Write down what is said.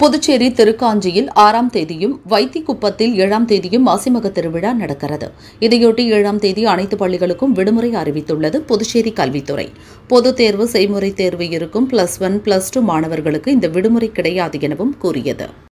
புதுச்சேரி திருக்காஞ்சியில் ஆறாம் தேதியும் வைத்திக்குப்பத்தில் ஏழாம் தேதியும் மாசிமக திருவிழா நடக்கிறது இதையொட்டி ஏழாம் தேதி அனைத்து பள்ளிகளுக்கும் விடுமுறை அறிவித்துள்ளது புதுச்சேரி கல்வித்துறை பொதுத் தேர்வு செய்முறை தேர்வு இருக்கும் பிளஸ் ஒன் பிளஸ் டூ மாணவர்களுக்கு இந்த விடுமுறை கிடையாது எனவும் கூறியது